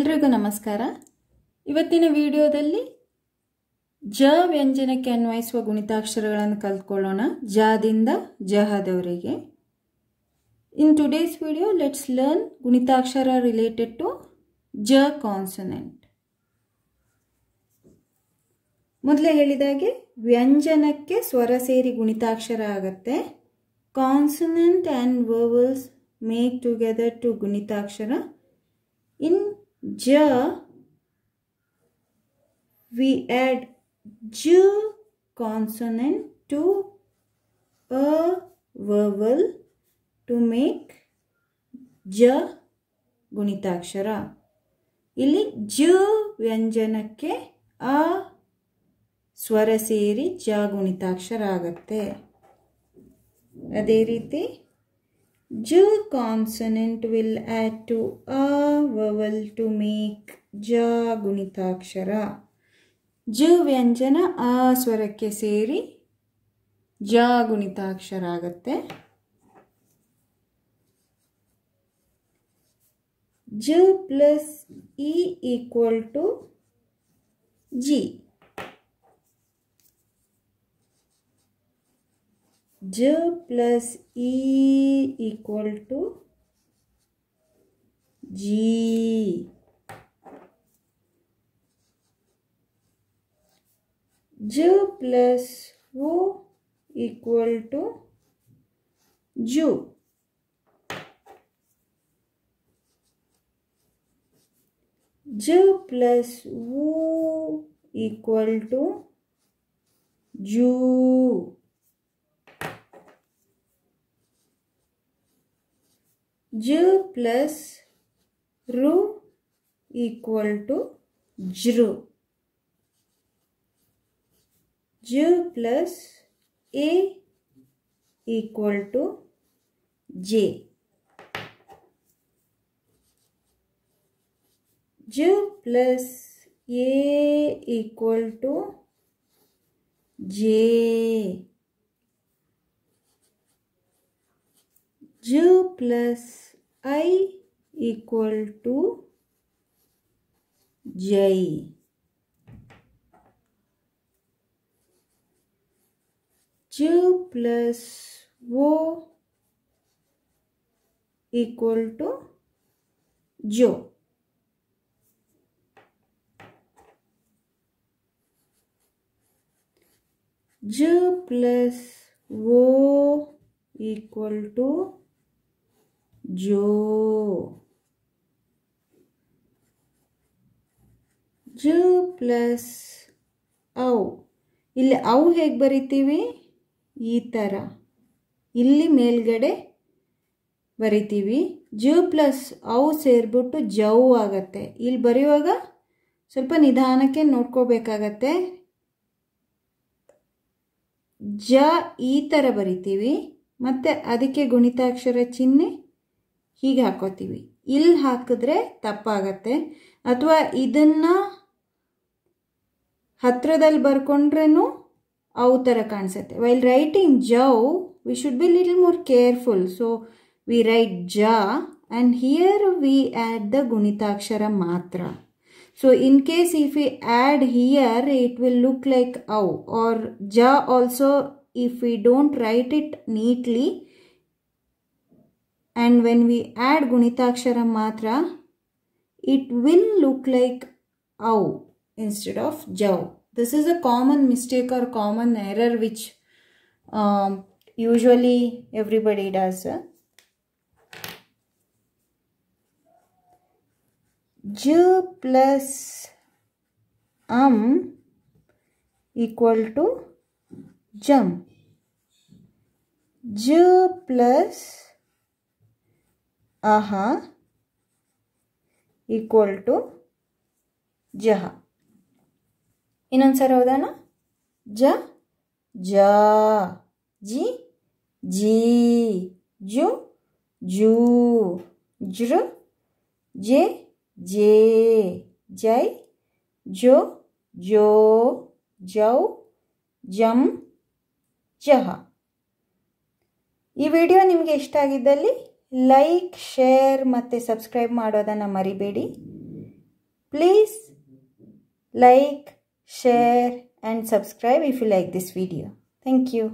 ಎಲ್ರಿಗೂ ನಮಸ್ಕಾರ ಇವತ್ತಿನ ವಿಡಿಯೋದಲ್ಲಿ ಜ ವ್ಯಂಜನಕ್ಕೆ ಅನ್ವಯಿಸುವ ಗುಣಿತಾಕ್ಷರಗಳನ್ನು ಕಲ್ತ್ಕೊಳ್ಳೋಣ ಜದಿಂದ ಜಹದವರಿಗೆ in today's video let's learn ಗುಣಿತಾಕ್ಷರ ರಿಲೇಟೆಡ್ ಟು ಜ ಕಾನ್ಸನೆಂಟ್ ಮೊದಲೇ ಹೇಳಿದಾಗೆ ವ್ಯಂಜನಕ್ಕೆ ಸ್ವರ ಸೇರಿ ಗುಣಿತಾಕ್ಷರ ಆಗತ್ತೆ consonant and vowels make together to ಗುಣಿತಾಕ್ಷರ ಇನ್ ಜ we add J consonant to a vowel to make ಜ ಗುಣಿತಾಕ್ಷರ ಇಲ್ಲಿ ಜ ವ್ಯಂಜನಕ್ಕೆ ಆ ಸ್ವರ ಸೇರಿ ಜ ಗುಣಿತಾಕ್ಷರ ಆಗತ್ತೆ ಅದೇ ರೀತಿ J consonant will add to a vowel to make J gunitakshara. J vyanjana a swarakke seri J gunitakshara agatte. J plus E equal to G. j plus e equal to g j plus o equal to J. j plus o equal to J. J plus Ru equal to zero. J plus A equal to J. J plus A equal to J. j plus i equal to j j plus o equal to jo j plus o equal to ಜೋ ಜ plus ಅವು ಇಲ್ಲಿ ಅವು ಹೇಗೆ ಬರಿತೀವಿ ಈ ಥರ ಇಲ್ಲಿ ಮೇಲ್ಗಡೆ ಬರಿತೀವಿ ಜು ಪ್ಲಸ್ ಅವು ಸೇರಿಬಿಟ್ಟು ಜೌ ಆಗತ್ತೆ ಇಲ್ಲಿ ಬರೆಯುವಾಗ ಸ್ವಲ್ಪ ನಿಧಾನಕ್ಕೆ ನೋಡ್ಕೋಬೇಕಾಗತ್ತೆ ಜ ಈ ಥರ ಬರಿತೀವಿ ಮತ್ತು ಅದಕ್ಕೆ ಗುಣಿತಾಕ್ಷರ ಚಿಹ್ನೆ ಹೀಗೆ ಹಾಕೋತೀವಿ ಇಲ್ಲಿ ಹಾಕಿದ್ರೆ ತಪ್ಪಾಗತ್ತೆ ಅಥವಾ ಇದನ್ನು ಹತ್ತಿರದಲ್ಲಿ ಬರ್ಕೊಂಡ್ರೂ ಅವು ಥರ ಕಾಣಿಸುತ್ತೆ ವೈಲ್ ರೈಟಿಂಗ್ ಜೌ we should be little more careful so we write ಜ and here we add the ಗುಣಿತಾಕ್ಷರ ಮಾತ್ರ so in case if we add here it will look like ಔ ಆರ್ ಜ also if we don't write it neatly and when we add Gunitakshara Matra, it will look like ow instead of jav. This is a common mistake or common error which um, usually everybody does. Uh. J plus um equal to jump. J plus ಅಹ equal to ಜಹ ಇನ್ನೊಂದು ಸರಿ ಹೌದಾನ ಜ ಜ ಜಿ ಜಿ ಜು ಜೂ ಜೃ ಜೆ ಜೇ ಜೈ ಜೋ ಜೋ ಜೌ ಜಮ್ ಜಹ ಈ ವಿಡಿಯೋ ನಿಮಗೆ ಇಷ್ಟ ಆಗಿದ್ದಲ್ಲಿ ಲೈಕ್ ಶೇರ್ ಮತ್ತು ಸಬ್ಸ್ಕ್ರೈಬ್ ಮಾಡೋದನ್ನು ಮರಿಬೇಡಿ please like share and subscribe if you like this video thank you